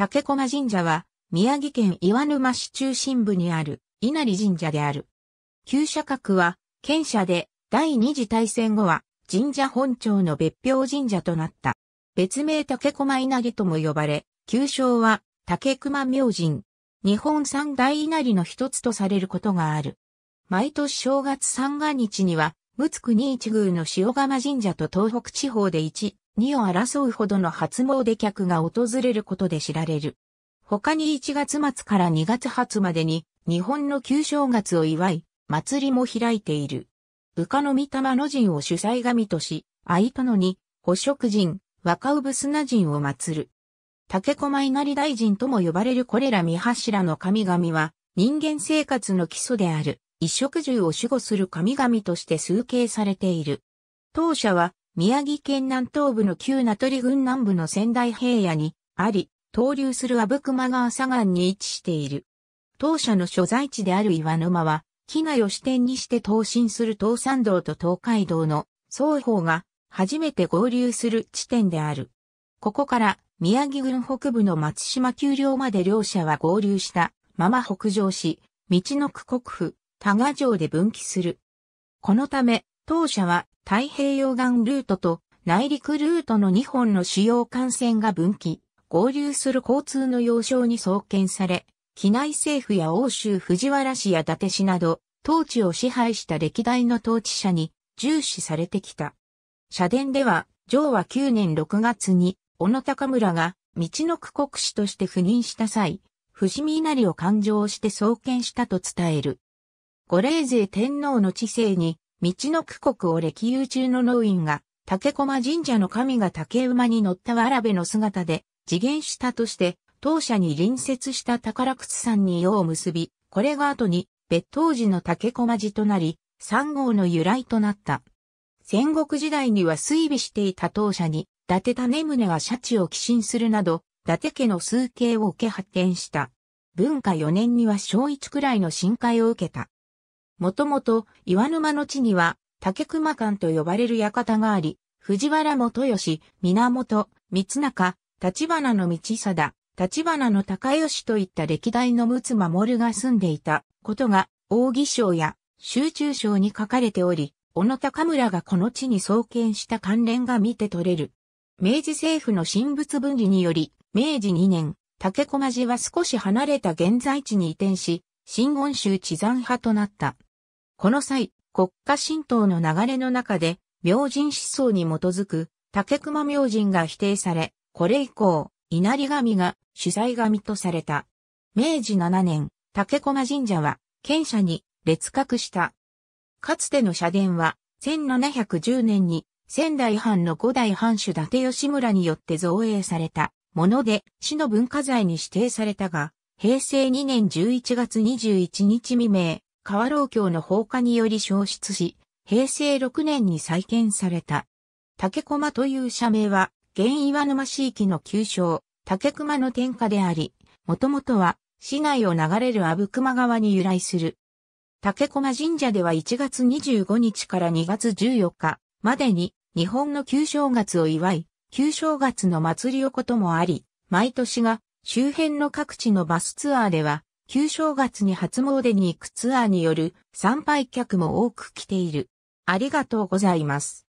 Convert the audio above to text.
竹駒神社は、宮城県岩沼市中心部にある稲荷神社である。旧社格は、県社で第二次大戦後は神社本庁の別表神社となった。別名竹駒稲荷とも呼ばれ、旧称は竹熊明神。日本三大稲荷の一つとされることがある。毎年正月三が日には、六国二一宮の塩釜神社と東北地方で一2を争うほどの初詣客が訪れることで知られる。他に1月末から2月初までに日本の旧正月を祝い、祭りも開いている。部下の御霊の神を主催神とし、愛とのに、捕食人、若産砂人を祀る。竹駒稲荷大臣とも呼ばれるこれら三柱の神々は、人間生活の基礎である、一食獣を守護する神々として崇敬されている。当社は、宮城県南東部の旧名取郡南部の仙台平野にあり、登流する阿武隈川左岸に位置している。当社の所在地である岩沼は、木内を支点にして東進する東山道と東海道の双方が初めて合流する地点である。ここから宮城郡北部の松島丘陵まで両者は合流したまま北上し、道の区国府、多賀城で分岐する。このため、当社は太平洋岸ルートと内陸ルートの2本の主要幹線が分岐、合流する交通の要衝に創建され、機内政府や欧州藤原氏や伊達氏など、当地を支配した歴代の統治者に重視されてきた。社殿では、上和9年6月に、小野高村が、道の区国史として赴任した際、伏見稲荷を勘定して創建したと伝える。五霊勢天皇の治世に、道の区国を歴遊中の農院が、竹駒神社の神が竹馬に乗ったわらべの姿で、次元したとして、当社に隣接した宝靴山に世を結び、これが後に、別当時の竹駒寺となり、三号の由来となった。戦国時代には水備していた当社に、伊達種宗はシャチを寄進するなど、伊達家の数形を受け発展した。文化4年には小一くらいの深海を受けた。もともと岩沼の地には竹熊館と呼ばれる館があり、藤原元義、源、三中、立花の道貞、立花の高義といった歴代の陸奥守が住んでいたことが、大義章や集中章に書かれており、小野高村がこの地に創建した関連が見て取れる。明治政府の神仏分離により、明治2年、竹駒寺は少し離れた現在地に移転し、新言宗地山派となった。この際、国家神道の流れの中で、明神思想に基づく、竹熊明神が否定され、これ以降、稲荷神が主催神とされた。明治7年、竹駒神社は、県社に列格した。かつての社殿は、1710年に仙台藩の五代藩主伊達吉村によって造営されたもので、市の文化財に指定されたが、平成2年11月21日未明、川老橋の放火により消失し、平成6年に再建された。竹駒という社名は、現岩沼市域の旧称、竹熊の天下であり、もともとは、市内を流れる阿武隈川に由来する。竹駒神社では1月25日から2月14日までに日本の旧正月を祝い、旧正月の祭りをこともあり、毎年が周辺の各地のバスツアーでは旧正月に初詣に行くツアーによる参拝客も多く来ている。ありがとうございます。